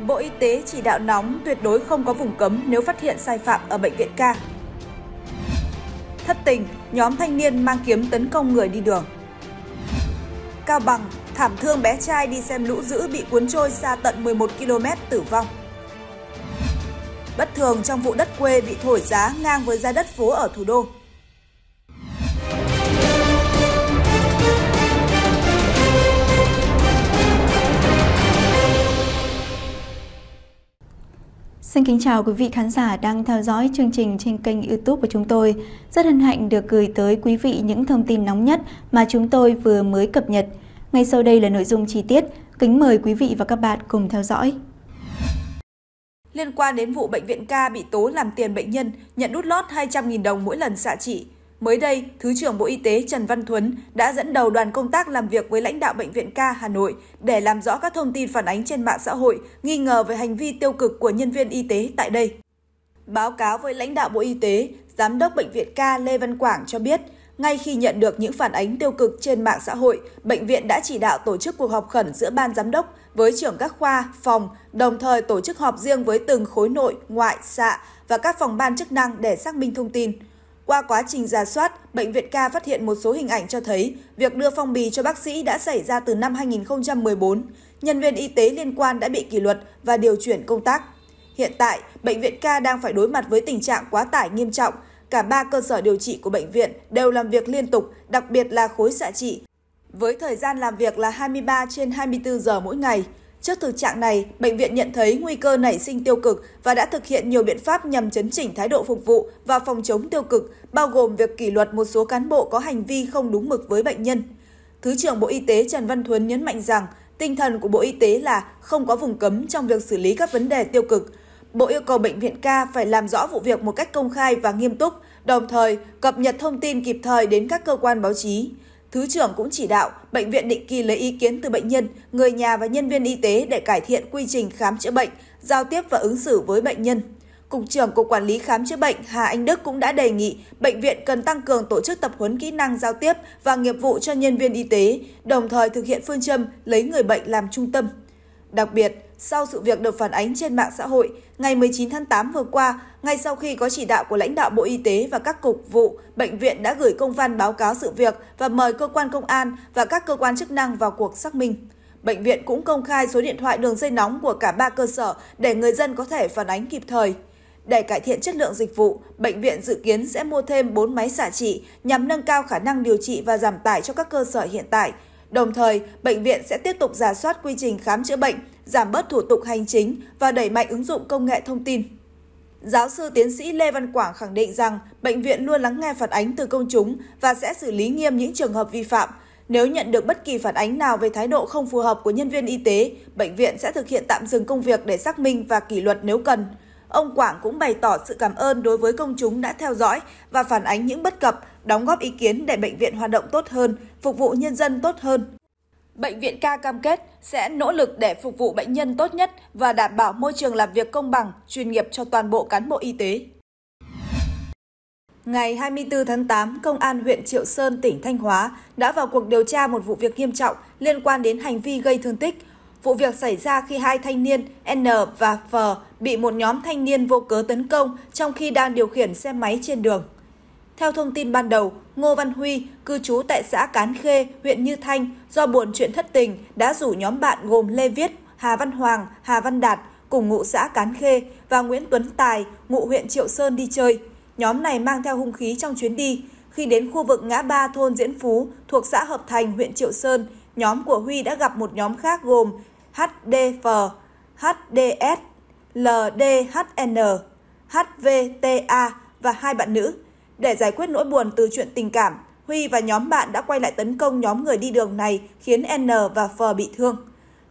Bộ Y tế chỉ đạo nóng tuyệt đối không có vùng cấm nếu phát hiện sai phạm ở bệnh viện ca. Thất tình, nhóm thanh niên mang kiếm tấn công người đi đường. Cao Bằng, thảm thương bé trai đi xem lũ dữ bị cuốn trôi xa tận 11 km tử vong. Bất thường trong vụ đất quê bị thổi giá ngang với giá đất phố ở thủ đô, Xin kính chào quý vị khán giả đang theo dõi chương trình trên kênh youtube của chúng tôi. Rất hân hạnh được gửi tới quý vị những thông tin nóng nhất mà chúng tôi vừa mới cập nhật. Ngay sau đây là nội dung chi tiết. Kính mời quý vị và các bạn cùng theo dõi. Liên quan đến vụ bệnh viện ca bị tố làm tiền bệnh nhân, nhận đút lót 200.000 đồng mỗi lần xạ trị, Mới đây, Thứ trưởng Bộ Y tế Trần Văn Thuấn đã dẫn đầu đoàn công tác làm việc với lãnh đạo Bệnh viện Ca Hà Nội để làm rõ các thông tin phản ánh trên mạng xã hội nghi ngờ về hành vi tiêu cực của nhân viên y tế tại đây. Báo cáo với lãnh đạo Bộ Y tế, Giám đốc Bệnh viện Ca Lê Văn Quảng cho biết, ngay khi nhận được những phản ánh tiêu cực trên mạng xã hội, bệnh viện đã chỉ đạo tổ chức cuộc họp khẩn giữa ban giám đốc với trưởng các khoa, phòng, đồng thời tổ chức họp riêng với từng khối nội, ngoại, xạ và các phòng ban chức năng để xác minh thông tin. Qua quá trình giả soát, Bệnh viện ca phát hiện một số hình ảnh cho thấy việc đưa phong bì cho bác sĩ đã xảy ra từ năm 2014. Nhân viên y tế liên quan đã bị kỷ luật và điều chuyển công tác. Hiện tại, Bệnh viện ca đang phải đối mặt với tình trạng quá tải nghiêm trọng. Cả ba cơ sở điều trị của bệnh viện đều làm việc liên tục, đặc biệt là khối xạ trị. Với thời gian làm việc là 23 trên 24 giờ mỗi ngày, Trước thực trạng này, bệnh viện nhận thấy nguy cơ nảy sinh tiêu cực và đã thực hiện nhiều biện pháp nhằm chấn chỉnh thái độ phục vụ và phòng chống tiêu cực, bao gồm việc kỷ luật một số cán bộ có hành vi không đúng mực với bệnh nhân. Thứ trưởng Bộ Y tế Trần Văn Thuấn nhấn mạnh rằng, tinh thần của Bộ Y tế là không có vùng cấm trong việc xử lý các vấn đề tiêu cực. Bộ yêu cầu bệnh viện ca phải làm rõ vụ việc một cách công khai và nghiêm túc, đồng thời cập nhật thông tin kịp thời đến các cơ quan báo chí. Thứ trưởng cũng chỉ đạo bệnh viện định kỳ lấy ý kiến từ bệnh nhân, người nhà và nhân viên y tế để cải thiện quy trình khám chữa bệnh, giao tiếp và ứng xử với bệnh nhân. Cục trưởng Cục Quản lý Khám chữa bệnh Hà Anh Đức cũng đã đề nghị bệnh viện cần tăng cường tổ chức tập huấn kỹ năng giao tiếp và nghiệp vụ cho nhân viên y tế, đồng thời thực hiện phương châm lấy người bệnh làm trung tâm. Đặc biệt, sau sự việc được phản ánh trên mạng xã hội ngày 19 tháng 8 vừa qua, ngay sau khi có chỉ đạo của lãnh đạo Bộ Y tế và các cục vụ, bệnh viện đã gửi công văn báo cáo sự việc và mời cơ quan công an và các cơ quan chức năng vào cuộc xác minh. Bệnh viện cũng công khai số điện thoại đường dây nóng của cả ba cơ sở để người dân có thể phản ánh kịp thời. Để cải thiện chất lượng dịch vụ, bệnh viện dự kiến sẽ mua thêm 4 máy xạ trị nhằm nâng cao khả năng điều trị và giảm tải cho các cơ sở hiện tại. Đồng thời, bệnh viện sẽ tiếp tục giả soát quy trình khám chữa bệnh, giảm bớt thủ tục hành chính và đẩy mạnh ứng dụng công nghệ thông tin. Giáo sư tiến sĩ Lê Văn Quảng khẳng định rằng bệnh viện luôn lắng nghe phản ánh từ công chúng và sẽ xử lý nghiêm những trường hợp vi phạm. Nếu nhận được bất kỳ phản ánh nào về thái độ không phù hợp của nhân viên y tế, bệnh viện sẽ thực hiện tạm dừng công việc để xác minh và kỷ luật nếu cần. Ông Quảng cũng bày tỏ sự cảm ơn đối với công chúng đã theo dõi và phản ánh những bất cập, đóng góp ý kiến để bệnh viện hoạt động tốt hơn, phục vụ nhân dân tốt hơn. Bệnh viện ca cam kết sẽ nỗ lực để phục vụ bệnh nhân tốt nhất và đảm bảo môi trường làm việc công bằng, chuyên nghiệp cho toàn bộ cán bộ y tế. Ngày 24 tháng 8, Công an huyện Triệu Sơn, tỉnh Thanh Hóa đã vào cuộc điều tra một vụ việc nghiêm trọng liên quan đến hành vi gây thương tích. Vụ việc xảy ra khi hai thanh niên N và F bị một nhóm thanh niên vô cớ tấn công trong khi đang điều khiển xe máy trên đường. Theo thông tin ban đầu, Ngô Văn Huy, cư trú tại xã Cán Khê, huyện Như Thanh, do buồn chuyện thất tình, đã rủ nhóm bạn gồm Lê Viết, Hà Văn Hoàng, Hà Văn Đạt, cùng ngụ xã Cán Khê và Nguyễn Tuấn Tài, ngụ huyện Triệu Sơn đi chơi. Nhóm này mang theo hung khí trong chuyến đi. Khi đến khu vực ngã ba thôn Diễn Phú thuộc xã Hợp Thành, huyện Triệu Sơn, nhóm của Huy đã gặp một nhóm khác gồm HDF, HDS, LDHN, HVTA và hai bạn nữ. Để giải quyết nỗi buồn từ chuyện tình cảm, Huy và nhóm bạn đã quay lại tấn công nhóm người đi đường này khiến N và F bị thương.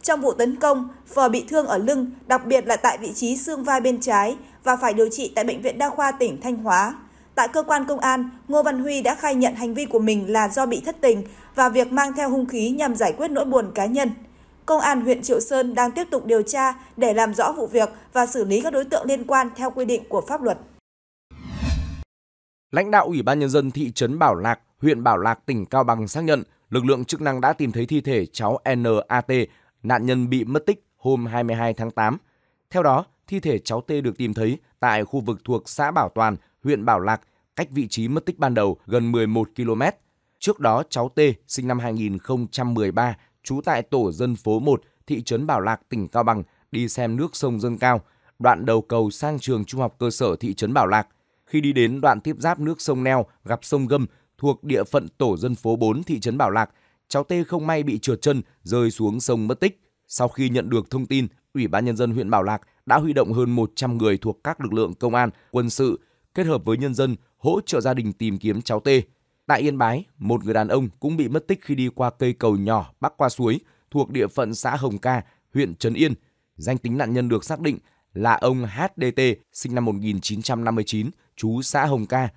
Trong vụ tấn công, F bị thương ở lưng, đặc biệt là tại vị trí xương vai bên trái và phải điều trị tại Bệnh viện Đa khoa tỉnh Thanh Hóa. Tại cơ quan công an, Ngô Văn Huy đã khai nhận hành vi của mình là do bị thất tình và việc mang theo hung khí nhằm giải quyết nỗi buồn cá nhân. Công an huyện Triệu Sơn đang tiếp tục điều tra để làm rõ vụ việc và xử lý các đối tượng liên quan theo quy định của pháp luật. Lãnh đạo Ủy ban Nhân dân thị trấn Bảo Lạc, huyện Bảo Lạc, tỉnh Cao Bằng xác nhận lực lượng chức năng đã tìm thấy thi thể cháu NAT, nạn nhân bị mất tích hôm 22 tháng 8. Theo đó, thi thể cháu T được tìm thấy tại khu vực thuộc xã Bảo Toàn, huyện Bảo Lạc, cách vị trí mất tích ban đầu gần 11 km. Trước đó, cháu T, sinh năm 2013, trú tại tổ dân phố 1, thị trấn Bảo Lạc, tỉnh Cao Bằng, đi xem nước sông dâng cao, đoạn đầu cầu sang trường trung học cơ sở thị trấn Bảo Lạc – khi đi đến đoạn tiếp giáp nước sông Neo gặp sông Gâm thuộc địa phận tổ dân phố 4 thị trấn Bảo Lạc, cháu Tê không may bị trượt chân rơi xuống sông mất tích. Sau khi nhận được thông tin, Ủy ban nhân dân huyện Bảo Lạc đã huy động hơn 100 người thuộc các lực lượng công an, quân sự kết hợp với nhân dân hỗ trợ gia đình tìm kiếm cháu Tê. Tại Yên Bái, một người đàn ông cũng bị mất tích khi đi qua cây cầu nhỏ bắc qua suối thuộc địa phận xã Hồng Ca, huyện Trấn Yên. Danh tính nạn nhân được xác định là ông HDT sinh năm 1959, chú xã Hồng Ca.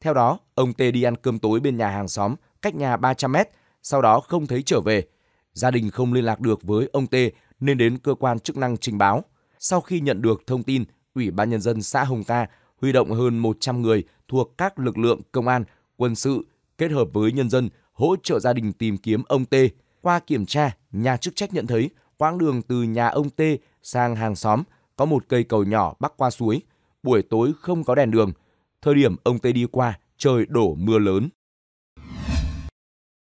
Theo đó, ông Tê đi ăn cơm tối bên nhà hàng xóm, cách nhà 300 mét, sau đó không thấy trở về. Gia đình không liên lạc được với ông Tê nên đến cơ quan chức năng trình báo. Sau khi nhận được thông tin, Ủy ban Nhân dân xã Hồng Ca huy động hơn 100 người thuộc các lực lượng công an, quân sự kết hợp với nhân dân hỗ trợ gia đình tìm kiếm ông Tê. Qua kiểm tra, nhà chức trách nhận thấy quãng đường từ nhà ông Tê sang hàng xóm có một cây cầu nhỏ bắc qua suối – buổi tối không có đèn đường. Thời điểm ông Tê đi qua, trời đổ mưa lớn.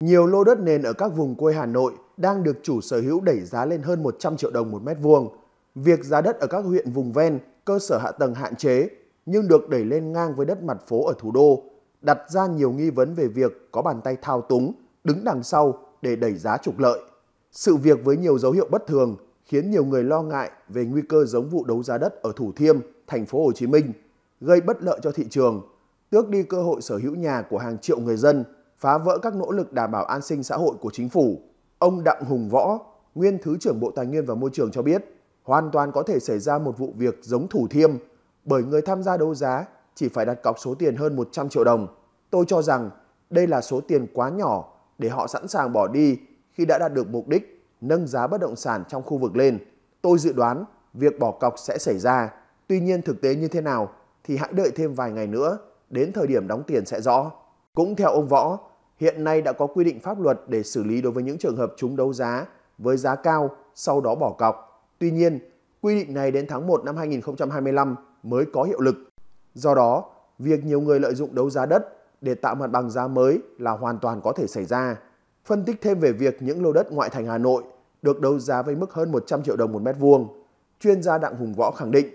Nhiều lô đất nền ở các vùng quê Hà Nội đang được chủ sở hữu đẩy giá lên hơn 100 triệu đồng một mét vuông. Việc giá đất ở các huyện vùng ven, cơ sở hạ tầng hạn chế nhưng được đẩy lên ngang với đất mặt phố ở thủ đô, đặt ra nhiều nghi vấn về việc có bàn tay thao túng, đứng đằng sau để đẩy giá trục lợi. Sự việc với nhiều dấu hiệu bất thường khiến nhiều người lo ngại về nguy cơ giống vụ đấu giá đất ở Thủ Thiêm thành phố Hồ Chí Minh, gây bất lợi cho thị trường, tước đi cơ hội sở hữu nhà của hàng triệu người dân, phá vỡ các nỗ lực đảm bảo an sinh xã hội của chính phủ. Ông Đặng Hùng Võ, nguyên Thứ trưởng Bộ Tài nguyên và Môi trường cho biết, hoàn toàn có thể xảy ra một vụ việc giống Thủ Thiêm bởi người tham gia đấu giá chỉ phải đặt cọc số tiền hơn 100 triệu đồng. Tôi cho rằng đây là số tiền quá nhỏ để họ sẵn sàng bỏ đi khi đã đạt được mục đích nâng giá bất động sản trong khu vực lên. Tôi dự đoán việc bỏ cọc sẽ xảy ra. Tuy nhiên thực tế như thế nào thì hãy đợi thêm vài ngày nữa, đến thời điểm đóng tiền sẽ rõ. Cũng theo ông Võ, hiện nay đã có quy định pháp luật để xử lý đối với những trường hợp chúng đấu giá với giá cao sau đó bỏ cọc. Tuy nhiên, quy định này đến tháng 1 năm 2025 mới có hiệu lực. Do đó, việc nhiều người lợi dụng đấu giá đất để tạo mặt bằng giá mới là hoàn toàn có thể xảy ra. Phân tích thêm về việc những lô đất ngoại thành Hà Nội được đấu giá với mức hơn 100 triệu đồng một mét vuông, chuyên gia Đặng Hùng Võ khẳng định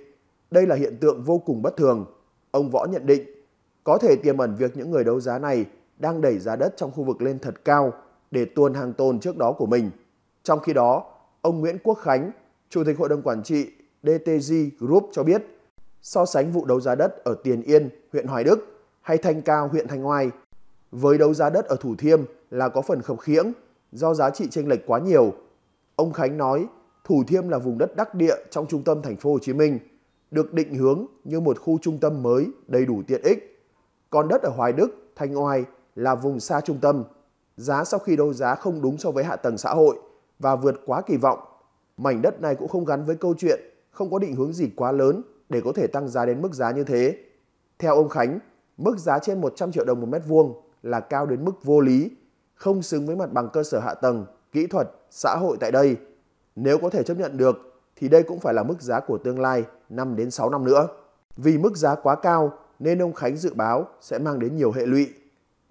đây là hiện tượng vô cùng bất thường. Ông Võ nhận định, có thể tiềm ẩn việc những người đấu giá này đang đẩy giá đất trong khu vực lên thật cao để tuôn hàng tồn trước đó của mình. Trong khi đó, ông Nguyễn Quốc Khánh, Chủ tịch Hội đồng Quản trị DTG Group cho biết, so sánh vụ đấu giá đất ở Tiền Yên, huyện Hoài Đức hay Thanh Cao, huyện Thanh Oai với đấu giá đất ở Thủ Thiêm là có phần khập khiễng do giá trị chênh lệch quá nhiều. Ông Khánh nói, Thủ Thiêm là vùng đất đắc địa trong trung tâm thành phố Hồ Chí Minh – được định hướng như một khu trung tâm mới đầy đủ tiện ích. Còn đất ở Hoài Đức, Thanh Oai là vùng xa trung tâm, giá sau khi đấu giá không đúng so với hạ tầng xã hội và vượt quá kỳ vọng. Mảnh đất này cũng không gắn với câu chuyện, không có định hướng gì quá lớn để có thể tăng giá đến mức giá như thế. Theo ông Khánh, mức giá trên 100 triệu đồng một mét vuông là cao đến mức vô lý, không xứng với mặt bằng cơ sở hạ tầng, kỹ thuật, xã hội tại đây. Nếu có thể chấp nhận được thì đây cũng phải là mức giá của tương lai 5 đến 6 năm nữa. Vì mức giá quá cao nên ông Khánh dự báo sẽ mang đến nhiều hệ lụy.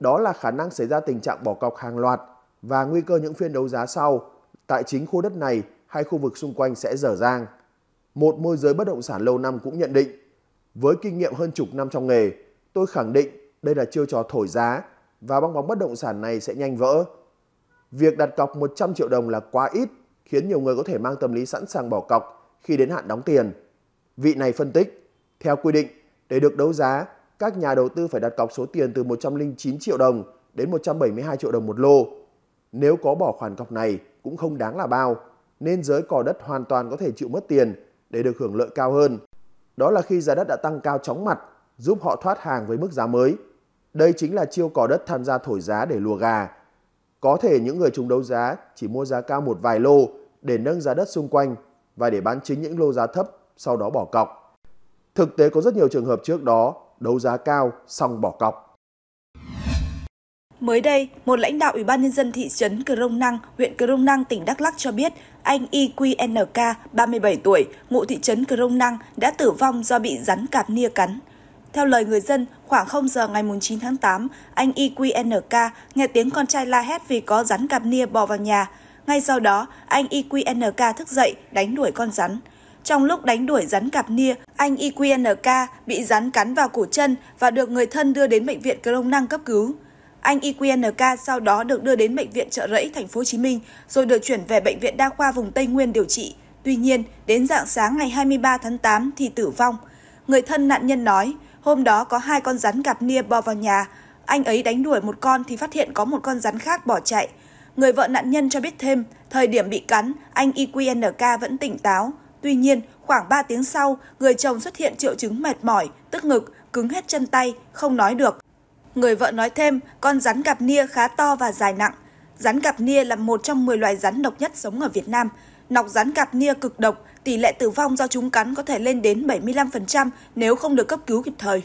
Đó là khả năng xảy ra tình trạng bỏ cọc hàng loạt và nguy cơ những phiên đấu giá sau tại chính khu đất này hay khu vực xung quanh sẽ dở dang. Một môi giới bất động sản lâu năm cũng nhận định, với kinh nghiệm hơn chục năm trong nghề, tôi khẳng định đây là chiêu trò thổi giá và bong bóng bất động sản này sẽ nhanh vỡ. Việc đặt cọc 100 triệu đồng là quá ít khiến nhiều người có thể mang tâm lý sẵn sàng bỏ cọc khi đến hạn đóng tiền. Vị này phân tích, theo quy định, để được đấu giá, các nhà đầu tư phải đặt cọc số tiền từ 109 triệu đồng đến 172 triệu đồng một lô. Nếu có bỏ khoản cọc này cũng không đáng là bao, nên giới cò đất hoàn toàn có thể chịu mất tiền để được hưởng lợi cao hơn. Đó là khi giá đất đã tăng cao chóng mặt, giúp họ thoát hàng với mức giá mới. Đây chính là chiêu cò đất tham gia thổi giá để lùa gà, có thể những người chúng đấu giá chỉ mua giá cao một vài lô để nâng giá đất xung quanh và để bán chính những lô giá thấp sau đó bỏ cọc. Thực tế có rất nhiều trường hợp trước đó đấu giá cao xong bỏ cọc. Mới đây, một lãnh đạo Ủy ban Nhân dân thị trấn Crong Năng, huyện Crong Năng, tỉnh Đắk Lắc cho biết anh IQNK, 37 tuổi, ngụ thị trấn Crong Năng đã tử vong do bị rắn cạp nia cắn. Theo lời người dân, khoảng 0 giờ ngày 9 tháng 8, anh IQNK e nghe tiếng con trai la hét vì có rắn cạp nia bò vào nhà. Ngay sau đó, anh IQNK e thức dậy đánh đuổi con rắn. Trong lúc đánh đuổi rắn cạp nia, anh IQNK e bị rắn cắn vào cổ chân và được người thân đưa đến bệnh viện cơ công năng cấp cứu. Anh IQNK sau đó được đưa đến bệnh viện Trợ Rẫy thành phố Hồ Chí Minh rồi được chuyển về bệnh viện đa khoa vùng Tây Nguyên điều trị. Tuy nhiên, đến dạng sáng ngày 23 tháng 8 thì tử vong. Người thân nạn nhân nói, Hôm đó có hai con rắn gặp nia bò vào nhà. Anh ấy đánh đuổi một con thì phát hiện có một con rắn khác bỏ chạy. Người vợ nạn nhân cho biết thêm, thời điểm bị cắn, anh IQNK vẫn tỉnh táo. Tuy nhiên, khoảng 3 tiếng sau, người chồng xuất hiện triệu chứng mệt mỏi, tức ngực, cứng hết chân tay, không nói được. Người vợ nói thêm, con rắn gặp nia khá to và dài nặng. Rắn gặp nia là một trong 10 loài rắn độc nhất sống ở Việt Nam. Nọc rắn gặp nia cực độc, tỷ lệ tử vong do chúng cắn có thể lên đến 75% nếu không được cấp cứu kịp thời.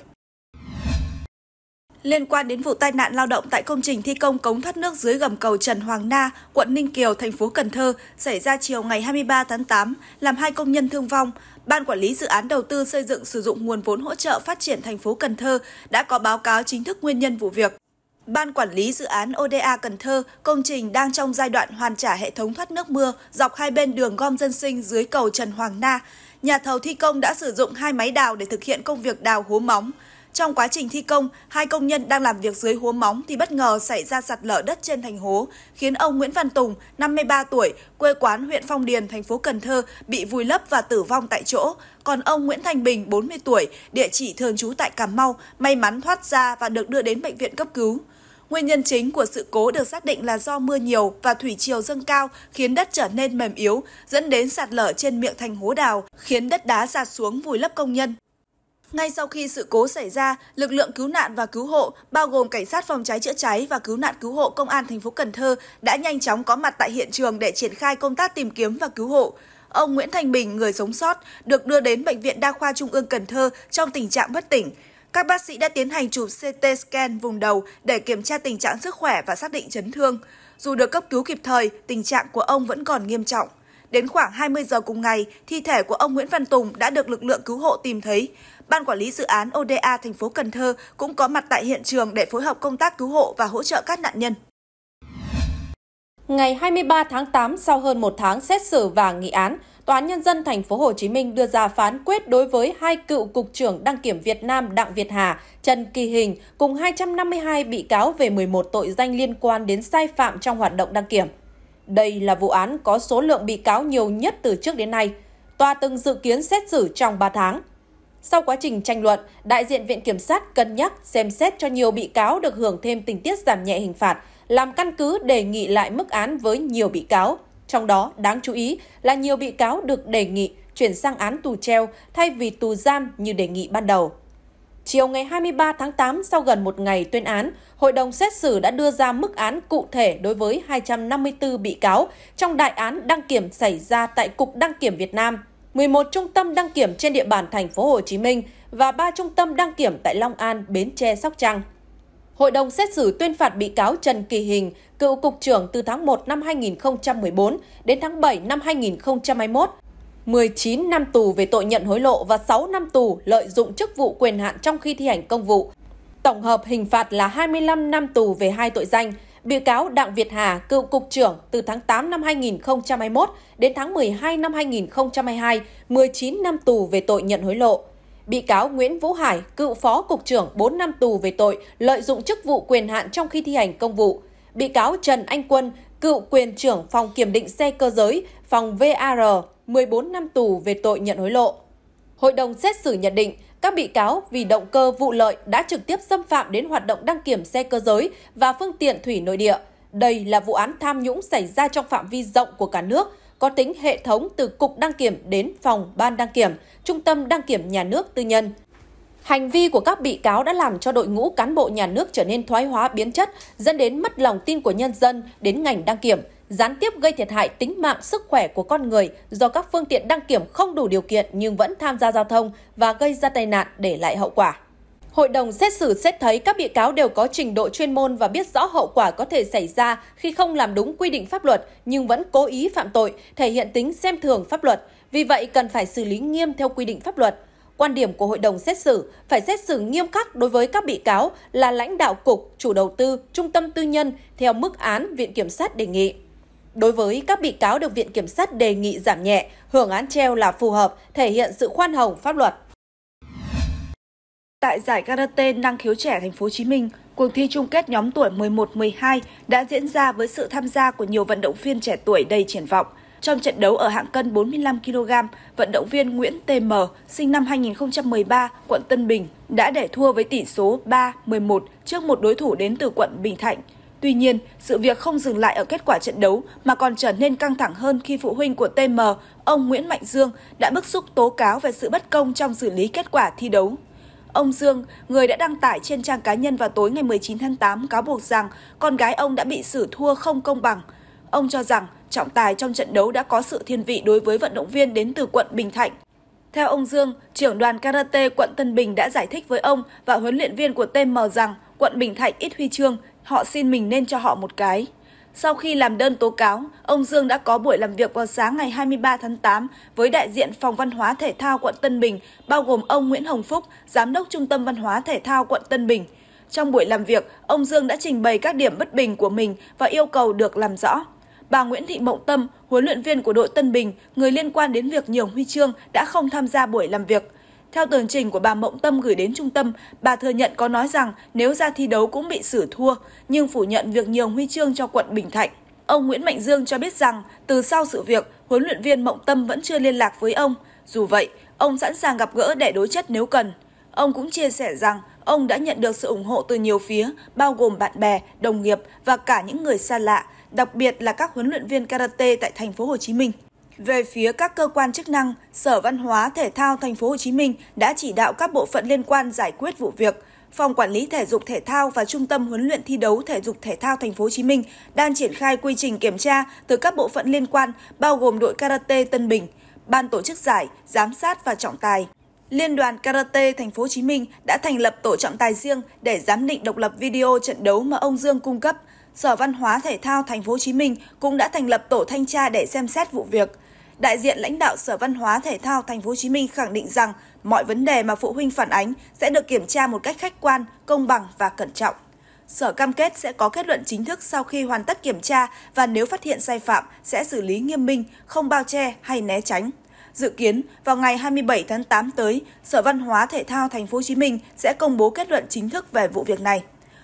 Liên quan đến vụ tai nạn lao động tại công trình thi công cống thoát nước dưới gầm cầu Trần Hoàng Na, quận Ninh Kiều, thành phố Cần Thơ xảy ra chiều ngày 23 tháng 8, làm hai công nhân thương vong, Ban quản lý dự án đầu tư xây dựng sử dụng nguồn vốn hỗ trợ phát triển thành phố Cần Thơ đã có báo cáo chính thức nguyên nhân vụ việc. Ban quản lý dự án ODA Cần Thơ, công trình đang trong giai đoạn hoàn trả hệ thống thoát nước mưa dọc hai bên đường gom dân sinh dưới cầu Trần Hoàng Na. Nhà thầu thi công đã sử dụng hai máy đào để thực hiện công việc đào hố móng. Trong quá trình thi công, hai công nhân đang làm việc dưới hố móng thì bất ngờ xảy ra sạt lở đất trên thành hố, khiến ông Nguyễn Văn Tùng, 53 tuổi, quê quán huyện Phong Điền, thành phố Cần Thơ bị vùi lấp và tử vong tại chỗ. Còn ông Nguyễn Thanh Bình, 40 tuổi, địa chỉ thường trú tại Cà Mau, may mắn thoát ra và được đưa đến bệnh viện cấp cứu. Nguyên nhân chính của sự cố được xác định là do mưa nhiều và thủy triều dâng cao khiến đất trở nên mềm yếu, dẫn đến sạt lở trên miệng thành hố đào, khiến đất đá sạt xuống vùi lấp công nhân. Ngay sau khi sự cố xảy ra, lực lượng cứu nạn và cứu hộ bao gồm cảnh sát phòng cháy chữa cháy và cứu nạn cứu hộ công an thành phố Cần Thơ đã nhanh chóng có mặt tại hiện trường để triển khai công tác tìm kiếm và cứu hộ. Ông Nguyễn Thành Bình, người sống sót, được đưa đến bệnh viện Đa khoa Trung ương Cần Thơ trong tình trạng bất tỉnh. Các bác sĩ đã tiến hành chụp CT scan vùng đầu để kiểm tra tình trạng sức khỏe và xác định chấn thương. Dù được cấp cứu kịp thời, tình trạng của ông vẫn còn nghiêm trọng. Đến khoảng 20 giờ cùng ngày, thi thể của ông Nguyễn Văn Tùng đã được lực lượng cứu hộ tìm thấy. Ban quản lý dự án ODA thành phố Cần Thơ cũng có mặt tại hiện trường để phối hợp công tác cứu hộ và hỗ trợ các nạn nhân. Ngày 23 tháng 8, sau hơn một tháng xét xử và nghị án, Tòa án nhân dân thành phố Hồ Chí Minh đưa ra phán quyết đối với hai cựu cục trưởng đăng kiểm Việt Nam Đặng Việt Hà, Trần Kỳ Hình cùng 252 bị cáo về 11 tội danh liên quan đến sai phạm trong hoạt động đăng kiểm. Đây là vụ án có số lượng bị cáo nhiều nhất từ trước đến nay. Tòa từng dự kiến xét xử trong 3 tháng. Sau quá trình tranh luận, đại diện Viện Kiểm sát cân nhắc xem xét cho nhiều bị cáo được hưởng thêm tình tiết giảm nhẹ hình phạt, làm căn cứ đề nghị lại mức án với nhiều bị cáo. Trong đó, đáng chú ý là nhiều bị cáo được đề nghị chuyển sang án tù treo thay vì tù giam như đề nghị ban đầu. Chiều ngày 23 tháng 8, sau gần một ngày tuyên án, hội đồng xét xử đã đưa ra mức án cụ thể đối với 254 bị cáo trong đại án đăng kiểm xảy ra tại Cục Đăng kiểm Việt Nam, 11 trung tâm đăng kiểm trên địa bàn thành phố Hồ Chí Minh và 3 trung tâm đăng kiểm tại Long An, Bến Tre, Sóc Trăng hội đồng xét xử tuyên phạt bị cáo Trần Kỳ Hình, cựu cục trưởng từ tháng 1 năm 2014 đến tháng 7 năm 2021, 19 năm tù về tội nhận hối lộ và 6 năm tù lợi dụng chức vụ quyền hạn trong khi thi hành công vụ. Tổng hợp hình phạt là 25 năm tù về hai tội danh. Bị cáo Đặng Việt Hà, cựu cục trưởng từ tháng 8 năm 2021 đến tháng 12 năm 2022, 19 năm tù về tội nhận hối lộ. Bị cáo Nguyễn Vũ Hải, cựu phó cục trưởng 4 năm tù về tội lợi dụng chức vụ quyền hạn trong khi thi hành công vụ. Bị cáo Trần Anh Quân, cựu quyền trưởng phòng kiểm định xe cơ giới, phòng VAR, 14 năm tù về tội nhận hối lộ. Hội đồng xét xử nhận định, các bị cáo vì động cơ vụ lợi đã trực tiếp xâm phạm đến hoạt động đăng kiểm xe cơ giới và phương tiện thủy nội địa. Đây là vụ án tham nhũng xảy ra trong phạm vi rộng của cả nước, có tính hệ thống từ Cục Đăng Kiểm đến Phòng Ban Đăng Kiểm, Trung tâm Đăng Kiểm Nhà nước Tư nhân. Hành vi của các bị cáo đã làm cho đội ngũ cán bộ nhà nước trở nên thoái hóa biến chất, dẫn đến mất lòng tin của nhân dân đến ngành đăng kiểm, gián tiếp gây thiệt hại tính mạng sức khỏe của con người do các phương tiện đăng kiểm không đủ điều kiện nhưng vẫn tham gia giao thông và gây ra tai nạn để lại hậu quả. Hội đồng xét xử xét thấy các bị cáo đều có trình độ chuyên môn và biết rõ hậu quả có thể xảy ra khi không làm đúng quy định pháp luật nhưng vẫn cố ý phạm tội, thể hiện tính xem thường pháp luật, vì vậy cần phải xử lý nghiêm theo quy định pháp luật. Quan điểm của hội đồng xét xử phải xét xử nghiêm khắc đối với các bị cáo là lãnh đạo cục, chủ đầu tư, trung tâm tư nhân theo mức án viện kiểm sát đề nghị. Đối với các bị cáo được viện kiểm sát đề nghị giảm nhẹ, hưởng án treo là phù hợp, thể hiện sự khoan hồng pháp luật. Tại giải karate năng khiếu trẻ thành phố Hồ Chí Minh, cuộc thi chung kết nhóm tuổi 11-12 đã diễn ra với sự tham gia của nhiều vận động viên trẻ tuổi đầy triển vọng. Trong trận đấu ở hạng cân 45 kg, vận động viên Nguyễn TM, sinh năm 2013, quận Tân Bình đã để thua với tỷ số 3-11 trước một đối thủ đến từ quận Bình Thạnh. Tuy nhiên, sự việc không dừng lại ở kết quả trận đấu mà còn trở nên căng thẳng hơn khi phụ huynh của TM, ông Nguyễn Mạnh Dương đã bức xúc tố cáo về sự bất công trong xử lý kết quả thi đấu. Ông Dương, người đã đăng tải trên trang cá nhân vào tối ngày 19 tháng 8 cáo buộc rằng con gái ông đã bị xử thua không công bằng. Ông cho rằng trọng tài trong trận đấu đã có sự thiên vị đối với vận động viên đến từ quận Bình Thạnh. Theo ông Dương, trưởng đoàn karate quận Tân Bình đã giải thích với ông và huấn luyện viên của TM rằng quận Bình Thạnh ít huy chương, họ xin mình nên cho họ một cái. Sau khi làm đơn tố cáo, ông Dương đã có buổi làm việc vào sáng ngày 23 tháng 8 với đại diện Phòng Văn hóa Thể thao quận Tân Bình, bao gồm ông Nguyễn Hồng Phúc, Giám đốc Trung tâm Văn hóa Thể thao quận Tân Bình. Trong buổi làm việc, ông Dương đã trình bày các điểm bất bình của mình và yêu cầu được làm rõ. Bà Nguyễn Thị Mộng Tâm, huấn luyện viên của đội Tân Bình, người liên quan đến việc nhường huy chương, đã không tham gia buổi làm việc. Theo tường trình của bà Mộng Tâm gửi đến trung tâm, bà thừa nhận có nói rằng nếu ra thi đấu cũng bị xử thua, nhưng phủ nhận việc nhường huy chương cho quận Bình Thạnh. Ông Nguyễn Mạnh Dương cho biết rằng từ sau sự việc, huấn luyện viên Mộng Tâm vẫn chưa liên lạc với ông. Dù vậy, ông sẵn sàng gặp gỡ để đối chất nếu cần. Ông cũng chia sẻ rằng ông đã nhận được sự ủng hộ từ nhiều phía, bao gồm bạn bè, đồng nghiệp và cả những người xa lạ, đặc biệt là các huấn luyện viên karate tại thành phố Hồ Chí Minh. Về phía các cơ quan chức năng, Sở Văn hóa Thể thao Thành phố Hồ Chí Minh đã chỉ đạo các bộ phận liên quan giải quyết vụ việc. Phòng quản lý thể dục thể thao và Trung tâm huấn luyện thi đấu thể dục thể thao Thành phố Hồ Chí Minh đang triển khai quy trình kiểm tra từ các bộ phận liên quan bao gồm đội karate Tân Bình, ban tổ chức giải, giám sát và trọng tài. Liên đoàn Karate Thành phố Hồ Chí Minh đã thành lập tổ trọng tài riêng để giám định độc lập video trận đấu mà ông Dương cung cấp. Sở Văn hóa Thể thao Thành phố Hồ Chí Minh cũng đã thành lập tổ thanh tra để xem xét vụ việc đại diện lãnh đạo Sở Văn hóa Thể thao Thành phố Hồ Chí Minh khẳng định rằng mọi vấn đề mà phụ huynh phản ánh sẽ được kiểm tra một cách khách quan, công bằng và cẩn trọng. Sở cam kết sẽ có kết luận chính thức sau khi hoàn tất kiểm tra và nếu phát hiện sai phạm sẽ xử lý nghiêm minh, không bao che hay né tránh. Dự kiến vào ngày 27 tháng 8 tới, Sở Văn hóa Thể thao Thành phố Hồ Chí Minh sẽ công bố kết luận chính thức về vụ việc này.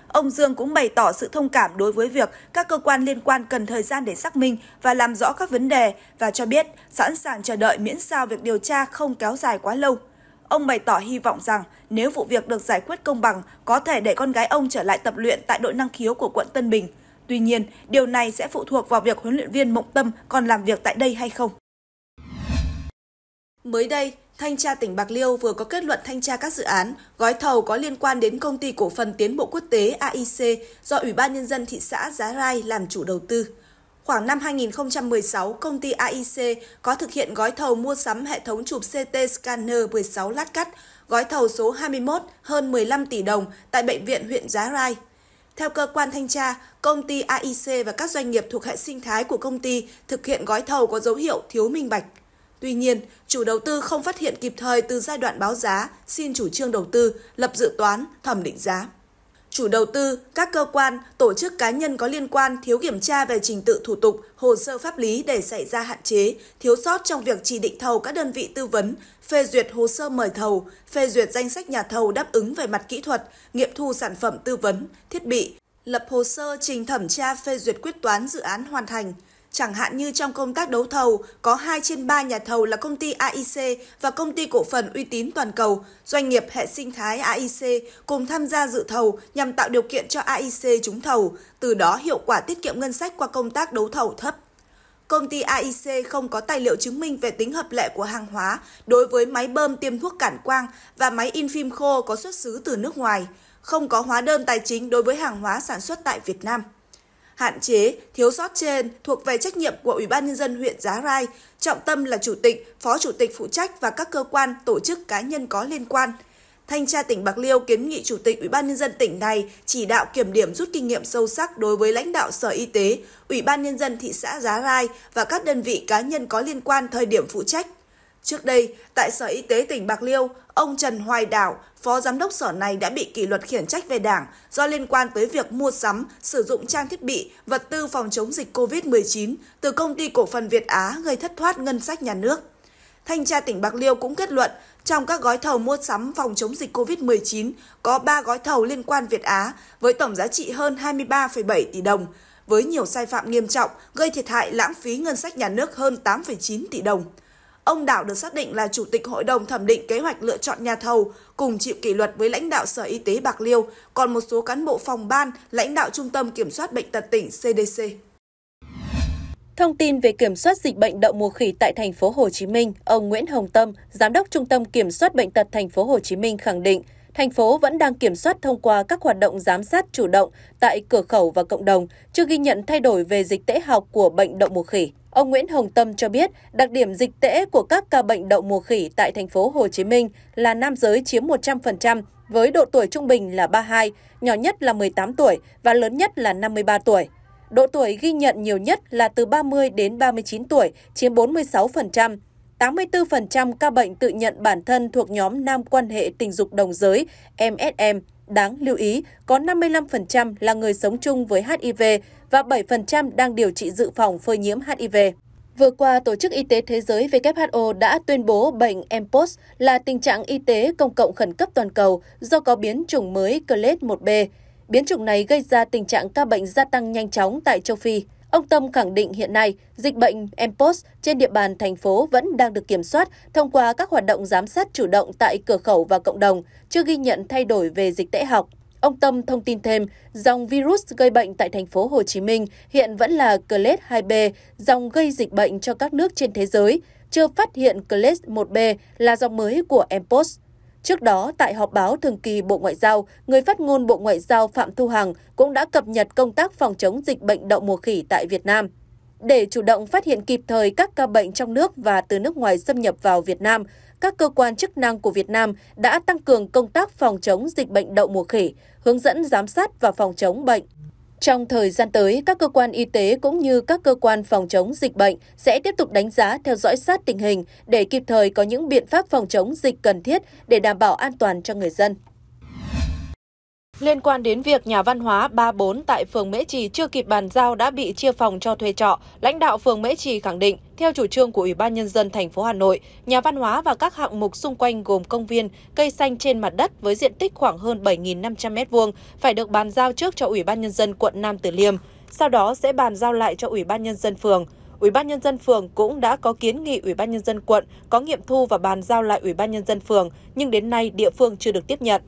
Ông Dương cũng bày tỏ sự thông cảm đối với việc các cơ quan liên quan cần thời gian để xác minh và làm rõ các vấn đề và cho biết sẵn sàng chờ đợi miễn sao việc điều tra không kéo dài quá lâu. Ông bày tỏ hy vọng rằng nếu vụ việc được giải quyết công bằng, có thể để con gái ông trở lại tập luyện tại đội năng khiếu của quận Tân Bình. Tuy nhiên, điều này sẽ phụ thuộc vào việc huấn luyện viên Mộng Tâm còn làm việc tại đây hay không. Mới đây, Thanh tra tỉnh Bạc Liêu vừa có kết luận thanh tra các dự án, gói thầu có liên quan đến công ty cổ phần tiến bộ quốc tế AIC do Ủy ban Nhân dân thị xã Giá Rai làm chủ đầu tư. Khoảng năm 2016, công ty AIC có thực hiện gói thầu mua sắm hệ thống chụp CT scanner 16 lát cắt, gói thầu số 21 hơn 15 tỷ đồng tại Bệnh viện huyện Giá Rai. Theo cơ quan thanh tra, công ty AIC và các doanh nghiệp thuộc hệ sinh thái của công ty thực hiện gói thầu có dấu hiệu thiếu minh bạch. Tuy nhiên, chủ đầu tư không phát hiện kịp thời từ giai đoạn báo giá, xin chủ trương đầu tư, lập dự toán, thẩm định giá. Chủ đầu tư, các cơ quan, tổ chức cá nhân có liên quan thiếu kiểm tra về trình tự thủ tục, hồ sơ pháp lý để xảy ra hạn chế, thiếu sót trong việc chỉ định thầu các đơn vị tư vấn, phê duyệt hồ sơ mời thầu, phê duyệt danh sách nhà thầu đáp ứng về mặt kỹ thuật, nghiệm thu sản phẩm tư vấn, thiết bị, lập hồ sơ trình thẩm tra phê duyệt quyết toán dự án hoàn thành – Chẳng hạn như trong công tác đấu thầu, có 2 trên 3 nhà thầu là công ty AIC và công ty cổ phần uy tín toàn cầu, doanh nghiệp hệ sinh thái AIC cùng tham gia dự thầu nhằm tạo điều kiện cho AIC trúng thầu, từ đó hiệu quả tiết kiệm ngân sách qua công tác đấu thầu thấp. Công ty AIC không có tài liệu chứng minh về tính hợp lệ của hàng hóa đối với máy bơm tiêm thuốc cản quang và máy in phim khô có xuất xứ từ nước ngoài, không có hóa đơn tài chính đối với hàng hóa sản xuất tại Việt Nam hạn chế, thiếu sót trên thuộc về trách nhiệm của Ủy ban nhân dân huyện Giá Rai, trọng tâm là chủ tịch, phó chủ tịch phụ trách và các cơ quan, tổ chức cá nhân có liên quan. Thanh tra tỉnh Bạc Liêu kiến nghị Chủ tịch Ủy ban nhân dân tỉnh này chỉ đạo kiểm điểm rút kinh nghiệm sâu sắc đối với lãnh đạo Sở Y tế, Ủy ban nhân dân thị xã Giá Rai và các đơn vị cá nhân có liên quan thời điểm phụ trách Trước đây, tại Sở Y tế tỉnh Bạc Liêu, ông Trần Hoài Đảo, phó giám đốc sở này đã bị kỷ luật khiển trách về đảng do liên quan tới việc mua sắm, sử dụng trang thiết bị, vật tư phòng chống dịch COVID-19 từ công ty cổ phần Việt Á gây thất thoát ngân sách nhà nước. Thanh tra tỉnh Bạc Liêu cũng kết luận, trong các gói thầu mua sắm phòng chống dịch COVID-19 có 3 gói thầu liên quan Việt Á với tổng giá trị hơn 23,7 tỷ đồng, với nhiều sai phạm nghiêm trọng gây thiệt hại lãng phí ngân sách nhà nước hơn 8,9 tỷ đồng. Ông Đảo được xác định là Chủ tịch Hội đồng Thẩm định Kế hoạch lựa chọn nhà thầu, cùng chịu kỷ luật với lãnh đạo Sở Y tế Bạc Liêu, còn một số cán bộ phòng ban, lãnh đạo Trung tâm Kiểm soát Bệnh tật tỉnh CDC. Thông tin về kiểm soát dịch bệnh đậu mùa khỉ tại thành phố Hồ Chí Minh, ông Nguyễn Hồng Tâm, giám đốc Trung tâm Kiểm soát bệnh tật thành phố Hồ Chí Minh khẳng định, thành phố vẫn đang kiểm soát thông qua các hoạt động giám sát chủ động tại cửa khẩu và cộng đồng, chưa ghi nhận thay đổi về dịch tễ học của bệnh đậu mùa khỉ. Ông Nguyễn Hồng Tâm cho biết, đặc điểm dịch tễ của các ca bệnh đậu mùa khỉ tại thành phố Hồ Chí Minh là nam giới chiếm 100% với độ tuổi trung bình là 32, nhỏ nhất là 18 tuổi và lớn nhất là 53 tuổi. Độ tuổi ghi nhận nhiều nhất là từ 30 đến 39 tuổi, chiếm 46%. 84% ca bệnh tự nhận bản thân thuộc nhóm nam quan hệ tình dục đồng giới, MSM. Đáng lưu ý, có 55% là người sống chung với HIV và 7% đang điều trị dự phòng phơi nhiễm HIV. Vừa qua, Tổ chức Y tế Thế giới WHO đã tuyên bố bệnh mpox là tình trạng y tế công cộng khẩn cấp toàn cầu do có biến chủng mới Clade 1B. Biến chủng này gây ra tình trạng ca bệnh gia tăng nhanh chóng tại châu Phi. Ông Tâm khẳng định hiện nay, dịch bệnh mpox trên địa bàn thành phố vẫn đang được kiểm soát thông qua các hoạt động giám sát chủ động tại cửa khẩu và cộng đồng, chưa ghi nhận thay đổi về dịch tễ học. Ông Tâm thông tin thêm, dòng virus gây bệnh tại thành phố Hồ Chí Minh hiện vẫn là Clade 2B, dòng gây dịch bệnh cho các nước trên thế giới, chưa phát hiện Clade 1B là dòng mới của mpox. Trước đó, tại họp báo thường kỳ Bộ Ngoại giao, người phát ngôn Bộ Ngoại giao Phạm Thu Hằng cũng đã cập nhật công tác phòng chống dịch bệnh đậu mùa khỉ tại Việt Nam. Để chủ động phát hiện kịp thời các ca bệnh trong nước và từ nước ngoài xâm nhập vào Việt Nam, các cơ quan chức năng của Việt Nam đã tăng cường công tác phòng chống dịch bệnh đậu mùa khỉ, hướng dẫn giám sát và phòng chống bệnh trong thời gian tới, các cơ quan y tế cũng như các cơ quan phòng chống dịch bệnh sẽ tiếp tục đánh giá theo dõi sát tình hình để kịp thời có những biện pháp phòng chống dịch cần thiết để đảm bảo an toàn cho người dân. Liên quan đến việc nhà văn hóa 34 tại phường Mễ Trì chưa kịp bàn giao đã bị chia phòng cho thuê trọ, lãnh đạo phường Mễ Trì khẳng định, theo chủ trương của Ủy ban nhân dân thành phố Hà Nội, nhà văn hóa và các hạng mục xung quanh gồm công viên, cây xanh trên mặt đất với diện tích khoảng hơn 7.500 m2 phải được bàn giao trước cho Ủy ban nhân dân quận Nam Từ Liêm, sau đó sẽ bàn giao lại cho Ủy ban nhân dân phường. Ủy ban nhân dân phường cũng đã có kiến nghị Ủy ban nhân dân quận có nghiệm thu và bàn giao lại Ủy ban nhân dân phường, nhưng đến nay địa phương chưa được tiếp nhận.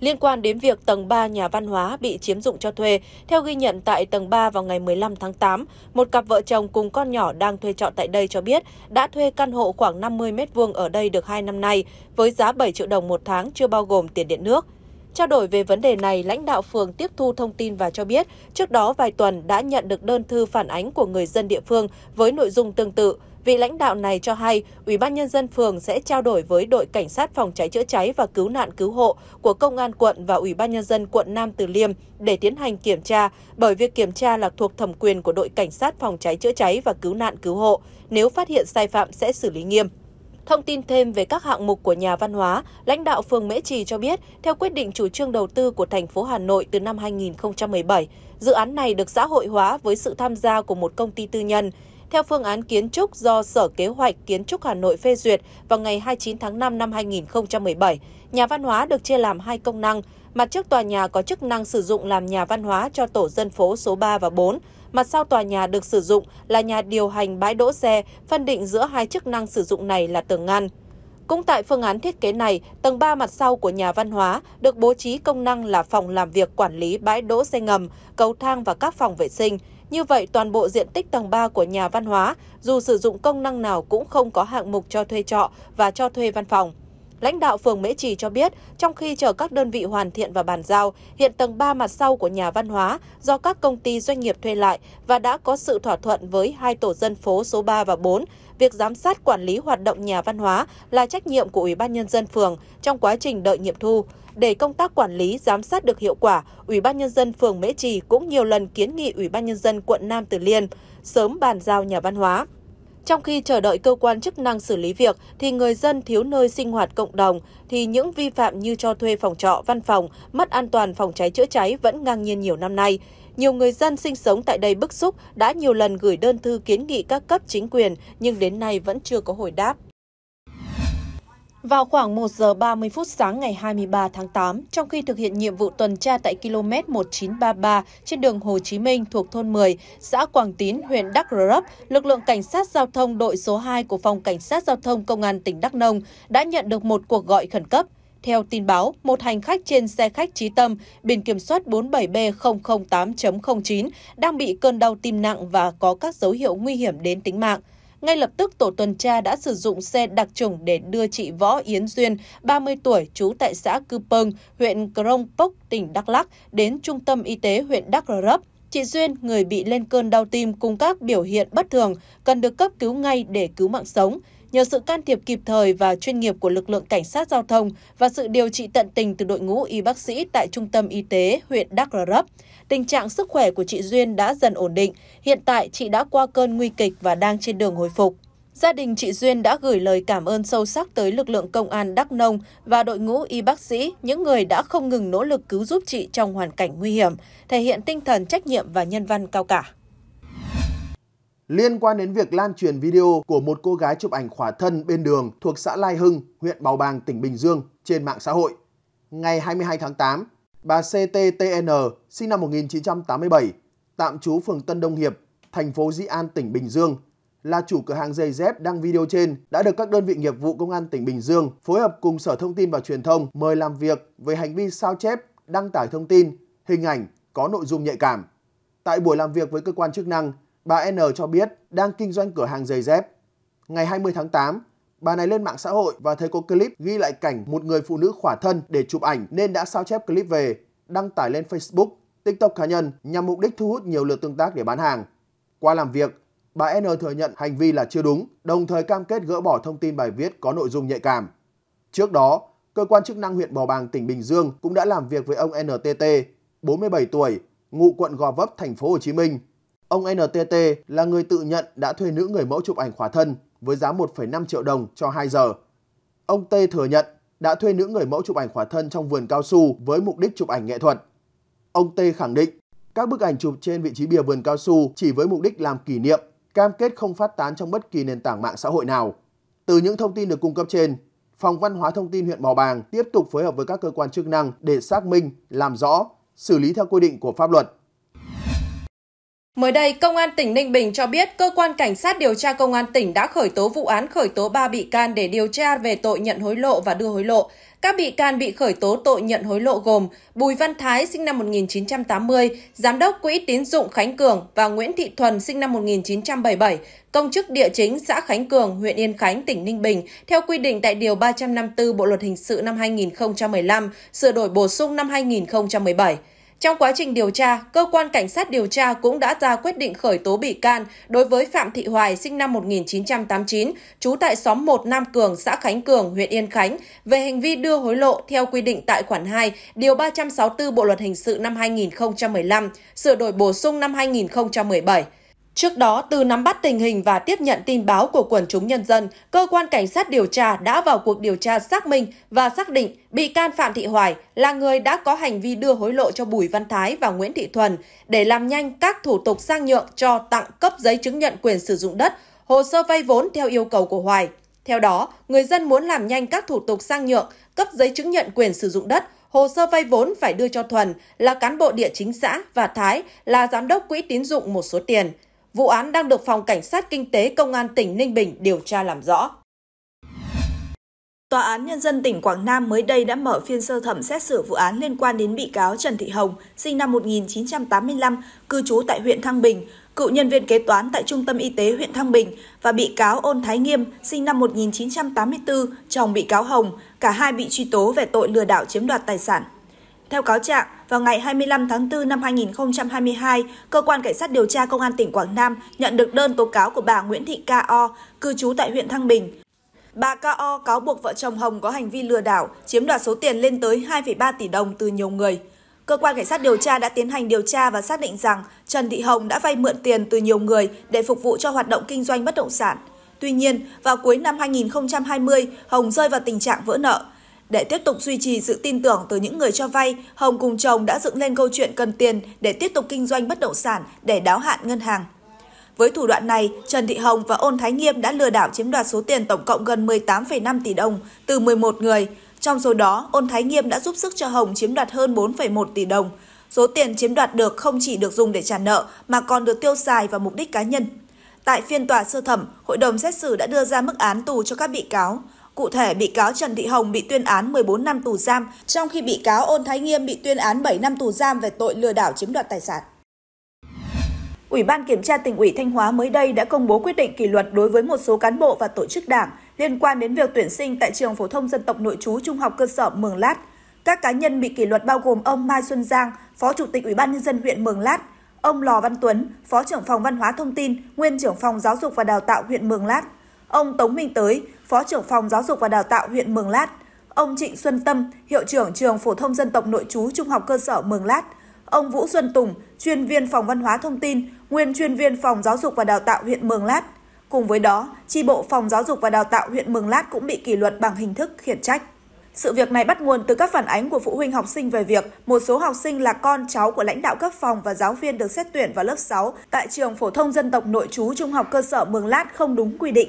Liên quan đến việc tầng 3 nhà văn hóa bị chiếm dụng cho thuê, theo ghi nhận tại tầng 3 vào ngày 15 tháng 8, một cặp vợ chồng cùng con nhỏ đang thuê trọ tại đây cho biết đã thuê căn hộ khoảng 50 m2 ở đây được 2 năm nay với giá 7 triệu đồng một tháng chưa bao gồm tiền điện nước. Trao đổi về vấn đề này, lãnh đạo phường tiếp thu thông tin và cho biết trước đó vài tuần đã nhận được đơn thư phản ánh của người dân địa phương với nội dung tương tự Vị lãnh đạo này cho hay, Ủy ban nhân dân phường sẽ trao đổi với đội cảnh sát phòng cháy chữa cháy và cứu nạn cứu hộ của công an quận và Ủy ban nhân dân quận Nam Từ Liêm để tiến hành kiểm tra, bởi việc kiểm tra là thuộc thẩm quyền của đội cảnh sát phòng cháy chữa cháy và cứu nạn cứu hộ. Nếu phát hiện sai phạm sẽ xử lý nghiêm. Thông tin thêm về các hạng mục của nhà văn hóa, lãnh đạo phường Mễ Trì cho biết, theo quyết định chủ trương đầu tư của thành phố Hà Nội từ năm 2017, dự án này được xã hội hóa với sự tham gia của một công ty tư nhân theo phương án kiến trúc do Sở Kế hoạch Kiến trúc Hà Nội phê duyệt vào ngày 29 tháng 5 năm 2017. Nhà văn hóa được chia làm hai công năng. Mặt trước tòa nhà có chức năng sử dụng làm nhà văn hóa cho tổ dân phố số 3 và 4. Mặt sau tòa nhà được sử dụng là nhà điều hành bãi đỗ xe, phân định giữa hai chức năng sử dụng này là tường ngăn. Cũng tại phương án thiết kế này, tầng 3 mặt sau của nhà văn hóa được bố trí công năng là phòng làm việc quản lý bãi đỗ xe ngầm, cầu thang và các phòng vệ sinh. Như vậy, toàn bộ diện tích tầng 3 của nhà văn hóa, dù sử dụng công năng nào cũng không có hạng mục cho thuê trọ và cho thuê văn phòng. Lãnh đạo phường Mễ Trì cho biết, trong khi chờ các đơn vị hoàn thiện và bàn giao, hiện tầng 3 mặt sau của nhà văn hóa do các công ty doanh nghiệp thuê lại và đã có sự thỏa thuận với hai tổ dân phố số 3 và 4. Việc giám sát quản lý hoạt động nhà văn hóa là trách nhiệm của Ủy ban Nhân dân phường trong quá trình đợi nghiệm thu. Để công tác quản lý, giám sát được hiệu quả, Ủy ban nhân dân phường Mễ Trì cũng nhiều lần kiến nghị Ủy ban nhân dân quận Nam Từ Liên sớm bàn giao nhà văn hóa. Trong khi chờ đợi cơ quan chức năng xử lý việc thì người dân thiếu nơi sinh hoạt cộng đồng thì những vi phạm như cho thuê phòng trọ, văn phòng, mất an toàn phòng cháy chữa cháy vẫn ngang nhiên nhiều năm nay. Nhiều người dân sinh sống tại đây bức xúc đã nhiều lần gửi đơn thư kiến nghị các cấp chính quyền nhưng đến nay vẫn chưa có hồi đáp. Vào khoảng 1 giờ 30 phút sáng ngày 23 tháng 8, trong khi thực hiện nhiệm vụ tuần tra tại km 1933 trên đường Hồ Chí Minh thuộc thôn 10, xã Quảng Tín, huyện Đắk Rấp, lực lượng cảnh sát giao thông đội số 2 của phòng cảnh sát giao thông công an tỉnh Đắk Nông đã nhận được một cuộc gọi khẩn cấp. Theo tin báo, một hành khách trên xe khách Trí Tâm biển kiểm soát 47B008.09 đang bị cơn đau tim nặng và có các dấu hiệu nguy hiểm đến tính mạng. Ngay lập tức, tổ tuần tra đã sử dụng xe đặc trùng để đưa chị Võ Yến Duyên, 30 tuổi, trú tại xã Cư Pâng, huyện Krông Pốc, tỉnh Đắk Lắc, đến Trung tâm Y tế huyện Đắk Rơ Rấp. Chị Duyên, người bị lên cơn đau tim cùng các biểu hiện bất thường, cần được cấp cứu ngay để cứu mạng sống nhờ sự can thiệp kịp thời và chuyên nghiệp của lực lượng cảnh sát giao thông và sự điều trị tận tình từ đội ngũ y bác sĩ tại trung tâm y tế huyện Đắk Rơ Rấp, tình trạng sức khỏe của chị Duyên đã dần ổn định. Hiện tại chị đã qua cơn nguy kịch và đang trên đường hồi phục. Gia đình chị Duyên đã gửi lời cảm ơn sâu sắc tới lực lượng công an Đắk Nông và đội ngũ y bác sĩ, những người đã không ngừng nỗ lực cứu giúp chị trong hoàn cảnh nguy hiểm, thể hiện tinh thần trách nhiệm và nhân văn cao cả liên quan đến việc lan truyền video của một cô gái chụp ảnh khỏa thân bên đường thuộc xã Lai Hưng, huyện Bào Bàng, tỉnh Bình Dương trên mạng xã hội. Ngày 22 tháng 8, bà CTTN, sinh năm 1987, tạm trú phường Tân Đông Hiệp, thành phố Di An, tỉnh Bình Dương, là chủ cửa hàng giày dép đăng video trên đã được các đơn vị nghiệp vụ công an tỉnh Bình Dương phối hợp cùng Sở Thông tin và Truyền thông mời làm việc về hành vi sao chép, đăng tải thông tin, hình ảnh có nội dung nhạy cảm. Tại buổi làm việc với cơ quan chức năng, Bà N cho biết đang kinh doanh cửa hàng giày dép. Ngày 20 tháng 8, bà này lên mạng xã hội và thấy có clip ghi lại cảnh một người phụ nữ khỏa thân để chụp ảnh nên đã sao chép clip về, đăng tải lên Facebook, TikTok cá nhân nhằm mục đích thu hút nhiều lượt tương tác để bán hàng. Qua làm việc, bà N thừa nhận hành vi là chưa đúng, đồng thời cam kết gỡ bỏ thông tin bài viết có nội dung nhạy cảm. Trước đó, cơ quan chức năng huyện Bầu Bàng, tỉnh Bình Dương cũng đã làm việc với ông NTT, 47 tuổi, ngụ quận Gò Vấp, thành phố Hồ Chí Minh Ông NTT là người tự nhận đã thuê nữ người mẫu chụp ảnh khỏa thân với giá 1,5 triệu đồng cho 2 giờ. Ông T thừa nhận đã thuê nữ người mẫu chụp ảnh khỏa thân trong vườn cao su với mục đích chụp ảnh nghệ thuật. Ông T khẳng định các bức ảnh chụp trên vị trí bìa vườn cao su chỉ với mục đích làm kỷ niệm, cam kết không phát tán trong bất kỳ nền tảng mạng xã hội nào. Từ những thông tin được cung cấp trên, Phòng Văn hóa Thông tin huyện Bào Bàng tiếp tục phối hợp với các cơ quan chức năng để xác minh, làm rõ, xử lý theo quy định của pháp luật. Mới đây, Công an tỉnh Ninh Bình cho biết cơ quan cảnh sát điều tra Công an tỉnh đã khởi tố vụ án khởi tố 3 bị can để điều tra về tội nhận hối lộ và đưa hối lộ. Các bị can bị khởi tố tội nhận hối lộ gồm Bùi Văn Thái sinh năm 1980, Giám đốc Quỹ tín dụng Khánh Cường và Nguyễn Thị Thuần sinh năm 1977, công chức địa chính xã Khánh Cường, huyện Yên Khánh, tỉnh Ninh Bình, theo quy định tại Điều 354 Bộ Luật Hình sự năm 2015, sửa đổi bổ sung năm 2017. Trong quá trình điều tra, cơ quan cảnh sát điều tra cũng đã ra quyết định khởi tố bị can đối với Phạm Thị Hoài sinh năm 1989, trú tại xóm 1 Nam Cường, xã Khánh Cường, huyện Yên Khánh về hành vi đưa hối lộ theo quy định tại khoản 2, điều 364 Bộ luật hình sự năm 2015, sửa đổi bổ sung năm 2017. Trước đó, từ nắm bắt tình hình và tiếp nhận tin báo của quần chúng nhân dân, cơ quan cảnh sát điều tra đã vào cuộc điều tra xác minh và xác định bị can Phạm Thị Hoài là người đã có hành vi đưa hối lộ cho Bùi Văn Thái và Nguyễn Thị Thuần để làm nhanh các thủ tục sang nhượng cho tặng cấp giấy chứng nhận quyền sử dụng đất, hồ sơ vay vốn theo yêu cầu của Hoài. Theo đó, người dân muốn làm nhanh các thủ tục sang nhượng, cấp giấy chứng nhận quyền sử dụng đất, hồ sơ vay vốn phải đưa cho Thuần là cán bộ địa chính xã và Thái là giám đốc quỹ tín dụng một số tiền. Vụ án đang được Phòng Cảnh sát Kinh tế Công an tỉnh Ninh Bình điều tra làm rõ. Tòa án Nhân dân tỉnh Quảng Nam mới đây đã mở phiên sơ thẩm xét xử vụ án liên quan đến bị cáo Trần Thị Hồng, sinh năm 1985, cư trú tại huyện Thăng Bình, cựu nhân viên kế toán tại Trung tâm Y tế huyện Thăng Bình và bị cáo Ôn Thái Nghiêm, sinh năm 1984, chồng bị cáo Hồng, cả hai bị truy tố về tội lừa đảo chiếm đoạt tài sản. Theo cáo trạng, vào ngày 25 tháng 4 năm 2022, Cơ quan Cảnh sát điều tra Công an tỉnh Quảng Nam nhận được đơn tố cáo của bà Nguyễn Thị K.O., cư trú tại huyện Thăng Bình. Bà K.O. cáo buộc vợ chồng Hồng có hành vi lừa đảo, chiếm đoạt số tiền lên tới 2,3 tỷ đồng từ nhiều người. Cơ quan Cảnh sát điều tra đã tiến hành điều tra và xác định rằng Trần Thị Hồng đã vay mượn tiền từ nhiều người để phục vụ cho hoạt động kinh doanh bất động sản. Tuy nhiên, vào cuối năm 2020, Hồng rơi vào tình trạng vỡ nợ – để tiếp tục duy trì sự tin tưởng từ những người cho vay, Hồng cùng chồng đã dựng lên câu chuyện cần tiền để tiếp tục kinh doanh bất động sản để đáo hạn ngân hàng. Với thủ đoạn này, Trần Thị Hồng và Ôn Thái Nghiêm đã lừa đảo chiếm đoạt số tiền tổng cộng gần 18,5 tỷ đồng từ 11 người. Trong số đó, Ôn Thái Nghiêm đã giúp sức cho Hồng chiếm đoạt hơn 4,1 tỷ đồng. Số tiền chiếm đoạt được không chỉ được dùng để trả nợ mà còn được tiêu xài vào mục đích cá nhân. Tại phiên tòa sơ thẩm, hội đồng xét xử đã đưa ra mức án tù cho các bị cáo. Cụ thể, bị cáo Trần Thị Hồng bị tuyên án 14 năm tù giam, trong khi bị cáo Ôn Thái Nghiêm bị tuyên án 7 năm tù giam về tội lừa đảo chiếm đoạt tài sản. Ủy ban Kiểm tra tỉnh ủy Thanh Hóa mới đây đã công bố quyết định kỷ luật đối với một số cán bộ và tổ chức đảng liên quan đến việc tuyển sinh tại trường phổ thông dân tộc nội trú trung học cơ sở Mường Lát. Các cá nhân bị kỷ luật bao gồm ông Mai Xuân Giang, Phó Chủ tịch Ủy ban nhân dân huyện Mường Lát, ông Lò Văn Tuấn, Phó trưởng phòng Văn hóa Thông tin, nguyên trưởng phòng Giáo dục và Đào tạo huyện Mường Lát, ông Tống Minh Tới, Phó trưởng phòng Giáo dục và Đào tạo huyện Mường Lát, ông Trịnh Xuân Tâm, Hiệu trưởng Trường Phổ thông Dân tộc Nội trú Trung học cơ sở Mường Lát, ông Vũ Xuân Tùng, chuyên viên phòng văn hóa thông tin, nguyên chuyên viên phòng giáo dục và đào tạo huyện Mường Lát. Cùng với đó, Chi bộ phòng giáo dục và đào tạo huyện Mường Lát cũng bị kỷ luật bằng hình thức khiển trách. Sự việc này bắt nguồn từ các phản ánh của phụ huynh học sinh về việc một số học sinh là con cháu của lãnh đạo cấp phòng và giáo viên được xét tuyển vào lớp 6 tại trường phổ thông dân tộc nội trú trung học cơ sở Mường Lát không đúng quy định.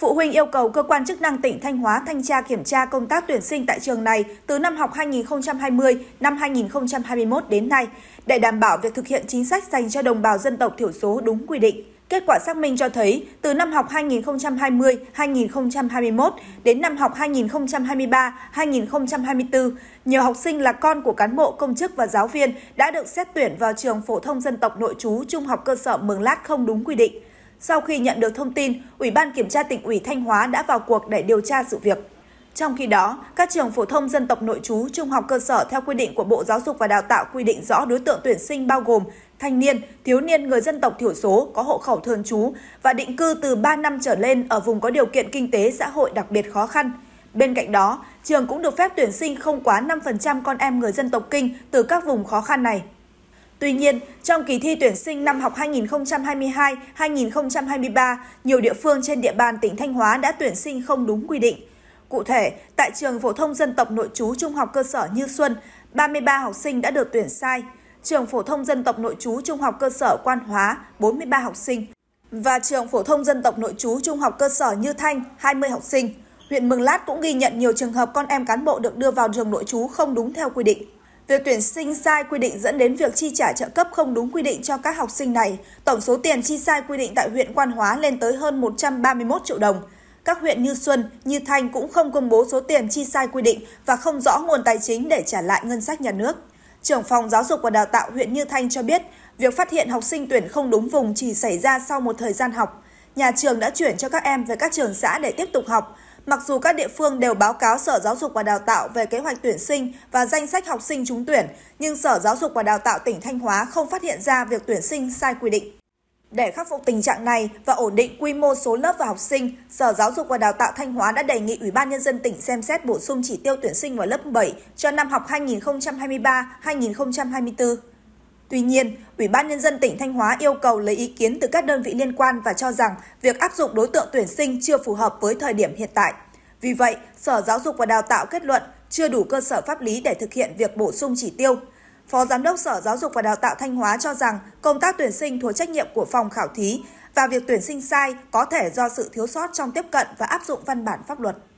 Phụ huynh yêu cầu cơ quan chức năng tỉnh Thanh Hóa thanh tra kiểm tra công tác tuyển sinh tại trường này từ năm học 2020 năm 2021 đến nay để đảm bảo việc thực hiện chính sách dành cho đồng bào dân tộc thiểu số đúng quy định. Kết quả xác minh cho thấy, từ năm học 2020-2021 đến năm học 2023-2024, nhiều học sinh là con của cán bộ, công chức và giáo viên đã được xét tuyển vào trường phổ thông dân tộc nội trú trung học cơ sở Mường Lát không đúng quy định. Sau khi nhận được thông tin, Ủy ban Kiểm tra tỉnh ủy Thanh Hóa đã vào cuộc để điều tra sự việc. Trong khi đó, các trường phổ thông dân tộc nội trú, trung học cơ sở theo quy định của Bộ Giáo dục và Đào tạo quy định rõ đối tượng tuyển sinh bao gồm thanh niên, thiếu niên người dân tộc thiểu số có hộ khẩu thường trú và định cư từ 3 năm trở lên ở vùng có điều kiện kinh tế xã hội đặc biệt khó khăn. Bên cạnh đó, trường cũng được phép tuyển sinh không quá 5% con em người dân tộc Kinh từ các vùng khó khăn này. Tuy nhiên, trong kỳ thi tuyển sinh năm học 2022-2023, nhiều địa phương trên địa bàn tỉnh Thanh Hóa đã tuyển sinh không đúng quy định. Cụ thể, tại trường phổ thông dân tộc nội trú trung học cơ sở Như Xuân, 33 học sinh đã được tuyển sai. Trường phổ thông dân tộc nội trú trung học cơ sở Quan Hóa, 43 học sinh. Và trường phổ thông dân tộc nội trú trung học cơ sở Như Thanh, 20 học sinh. Huyện Mường Lát cũng ghi nhận nhiều trường hợp con em cán bộ được đưa vào trường nội trú không đúng theo quy định. Việc tuyển sinh sai quy định dẫn đến việc chi trả trợ cấp không đúng quy định cho các học sinh này. Tổng số tiền chi sai quy định tại huyện Quan Hóa lên tới hơn 131 triệu đồng. Các huyện như Xuân, như Thanh cũng không công bố số tiền chi sai quy định và không rõ nguồn tài chính để trả lại ngân sách nhà nước. Trưởng phòng Giáo dục và Đào tạo huyện Như Thanh cho biết, việc phát hiện học sinh tuyển không đúng vùng chỉ xảy ra sau một thời gian học. Nhà trường đã chuyển cho các em về các trường xã để tiếp tục học, Mặc dù các địa phương đều báo cáo Sở Giáo dục và Đào tạo về kế hoạch tuyển sinh và danh sách học sinh trúng tuyển, nhưng Sở Giáo dục và Đào tạo tỉnh Thanh Hóa không phát hiện ra việc tuyển sinh sai quy định. Để khắc phục tình trạng này và ổn định quy mô số lớp và học sinh, Sở Giáo dục và Đào tạo Thanh Hóa đã đề nghị Ủy ban Nhân dân tỉnh xem xét bổ sung chỉ tiêu tuyển sinh vào lớp 7 cho năm học 2023-2024. Tuy nhiên, Ủy ban Nhân dân tỉnh Thanh Hóa yêu cầu lấy ý kiến từ các đơn vị liên quan và cho rằng việc áp dụng đối tượng tuyển sinh chưa phù hợp với thời điểm hiện tại. Vì vậy, Sở Giáo dục và Đào tạo kết luận chưa đủ cơ sở pháp lý để thực hiện việc bổ sung chỉ tiêu. Phó Giám đốc Sở Giáo dục và Đào tạo Thanh Hóa cho rằng công tác tuyển sinh thuộc trách nhiệm của phòng khảo thí và việc tuyển sinh sai có thể do sự thiếu sót trong tiếp cận và áp dụng văn bản pháp luật.